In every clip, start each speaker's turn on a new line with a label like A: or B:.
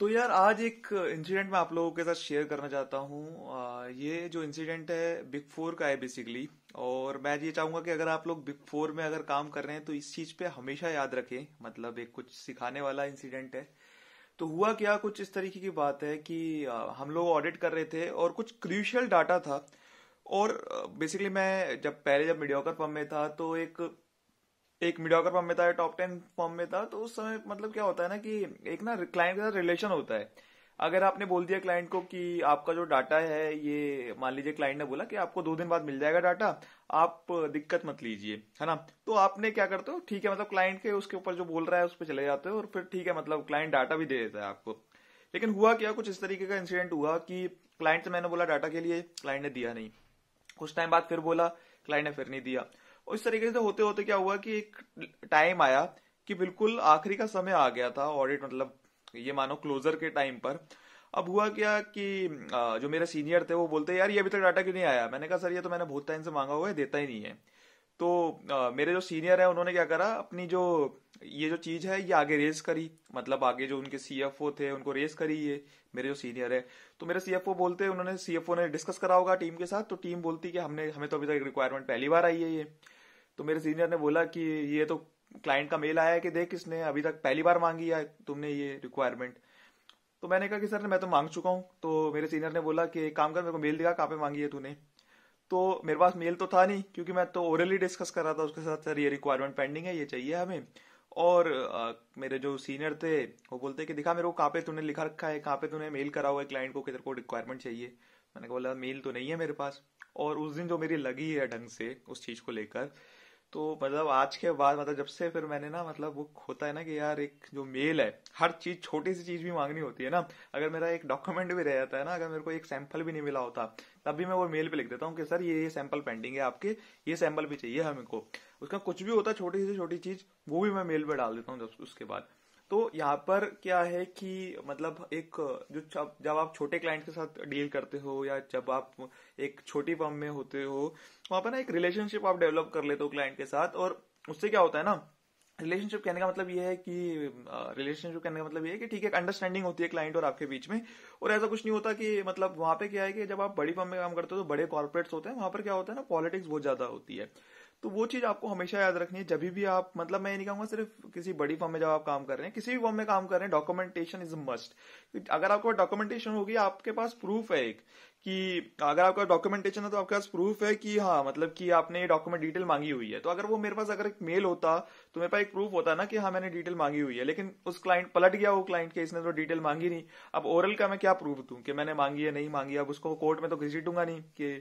A: तो यार आज एक इंसिडेंट मैं आप लोगों के साथ शेयर करना चाहता हूँ ये जो इंसिडेंट है बिग फोर का है बेसिकली और मैं ये चाहूंगा कि अगर आप लोग बिग फोर में अगर काम कर रहे हैं तो इस चीज पे हमेशा याद रखें मतलब एक कुछ सिखाने वाला इंसिडेंट है तो हुआ क्या कुछ इस तरीके की बात है कि हम लोग ऑडिट कर रहे थे और कुछ क्रूशियल डाटा था और बेसिकली मैं जब पहले जब मीडियोकर फर्म में था तो एक एक मीडियोकर फॉर्म में था टॉप टेन फॉर्म में था तो उस समय मतलब क्या होता है ना कि एक ना क्लाइंट के साथ रिलेशन होता है अगर आपने बोल दिया क्लाइंट को कि आपका जो डाटा है ये मान लीजिए क्लाइंट ने बोला कि आपको दो दिन बाद मिल जाएगा डाटा आप दिक्कत मत लीजिए है ना तो आपने क्या करते हो ठीक है मतलब क्लाइंट के उसके ऊपर जो बोल रहा है उस पर चले जाते हो और फिर ठीक है मतलब क्लाइंट डाटा भी दे देता है आपको लेकिन हुआ क्या कुछ इस तरीके का इंसिडेंट हुआ कि क्लाइंट से मैंने बोला डाटा के लिए क्लाइंट ने दिया नहीं कुछ टाइम बाद फिर बोला क्लाइंट ने फिर नहीं दिया और इस तरीके से तो होते होते क्या हुआ कि एक टाइम आया कि बिल्कुल आखिरी का समय आ गया था ऑडिट मतलब ये मानो क्लोजर के टाइम पर अब हुआ क्या कि जो मेरे सीनियर थे वो बोलते यार ये अभी तक डाटा क्यों नहीं आया मैंने कहा सर ये तो मैंने बहुत टाइम से मांगा हुआ है देता ही नहीं है तो मेरे जो सीनियर है उन्होंने क्या करा अपनी जो ये जो चीज है ये आगे रेस करी मतलब आगे जो उनके सीएफओ थे उनको रेस करी ये मेरे जो सीनियर है तो मेरे सीएफओ बोलते उन्होंने सीएफओ ने डिस्कस करा होगा टीम के साथ तो टीम बोलती कि हमने हमें तो अभी तक रिक्वायरमेंट पहली बार आई है ये तो मेरे सीनियर ने बोला कि ये तो क्लाइंट का मेल आया है कि देख किसने अभी तक पहली बार मांगी है तुमने ये रिक्वायरमेंट तो मैंने कहा कि सर मैं तो मांग चुका हूँ तो मेरे सीनियर ने बोला कि काम कर मेरे को मेल दिया कहाँ पे मांगी है तूने तो मेरे पास मेल तो था नहीं क्योंकि मैं तो ओरली डिस्कस कर रहा था उसके साथ सर ये रिक्वायरमेंट पेंडिंग है ये चाहिए हमें और आ, मेरे जो सीनियर थे वो बोलते कि दिखा मेरे को कहाँ पे तूने लिखा रखा है कहाँ पे तूने मेल करा हुआ है क्लाइंट को किधर को रिक्वायरमेंट चाहिए मैंने बोला मेल तो नहीं है मेरे पास और उस दिन जो मेरी लगी है ढंग से उस चीज को लेकर तो मतलब आज के बाद मतलब जब से फिर मैंने ना मतलब वो होता है ना कि यार एक जो मेल है हर चीज छोटी सी चीज भी मांगनी होती है ना अगर मेरा एक डॉक्यूमेंट भी रह जाता है ना अगर मेरे को एक सैंपल भी नहीं मिला होता तब भी मैं वो मेल पे लिख देता हूँ कि सर ये ये सैंपल पेंडिंग है आपके ये सैंपल भी चाहिए हमको उसका कुछ भी होता है छोटी से छोटी चीज वो भी मैं मेल पे डाल देता हूँ उसके बाद तो यहाँ पर क्या है कि मतलब एक जो जब आप छोटे क्लाइंट के साथ डील करते हो या जब आप एक छोटी फर्म में होते हो वहां पर ना एक रिलेशनशिप आप डेवलप कर लेते हो क्लाइंट के साथ और उससे क्या होता है ना रिलेशनशिप कहने का मतलब ये है कि रिलेशनशिप कहने का मतलब ये है कि ठीक है अंडरस्टैंडिंग होती है क्लाइंट और आपके बीच में और ऐसा कुछ नहीं होता कि मतलब वहां पे क्या है कि जब आप बड़ी फर्म में काम करते हो तो बड़े कॉर्पोरेट्स होते हैं वहां पर क्या होता है ना पॉलिटिक्स बहुत ज्यादा होती है तो वो चीज आपको हमेशा याद रखनी है जब भी आप मतलब मैं ये नहीं कहूंगा सिर्फ किसी बड़ी फॉर्म में जब आप काम कर रहे हैं किसी भी फॉर्म में काम कर रहे हैं डॉक्यूमेंटेशन इज मस्ट अगर आपके पास डॉक्यूमेंटेशन होगी आपके पास प्रूफ है एक कि अगर आपका डॉक्यूमेंटेशन है तो आपके पास प्रूफ है कि हाँ मतलब कि आपने डॉक्यूमेंट डिटेल मांगी हुई है तो अगर वो मेरे पास अगर एक मेल होता तो मेरे पास एक प्रूफ होता ना कि हाँ मैंने डिटेल मांगी हुई है लेकिन उस क्लाइंट पलट गया वो क्लाइंट के इसने तो डिटेल मांगी नहीं अब ओरल का मैं क्या प्रूफ दूं कि मैंने मांगी है नहीं मांगी अब उसको कोर्ट में तो घसीटूंगा नहीं कि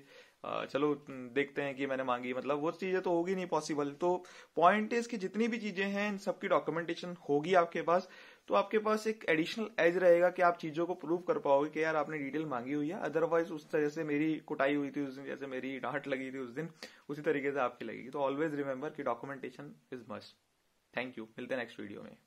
A: चलो देखते हैं कि मैंने मांगी मतलब वो चीजें तो होगी नहीं पॉसिबल तो पॉइंट इज कि जितनी भी चीजें हैं इन सबकी डॉक्यूमेंटेशन होगी आपके पास तो आपके पास एक एडिशनल एज रहेगा कि आप चीजों को प्रूव कर पाओगे कि यार आपने डिटेल मांगी हुई है अदरवाइज उस तरह से मेरी कुटाई हुई थी उस दिन जैसे मेरी डांट लगी थी उस दिन उसी तरीके से आपकी लगेगी तो ऑलवेज रिमेम्बर कि documentation is must thank you मिलते हैं नेक्स्ट वीडियो में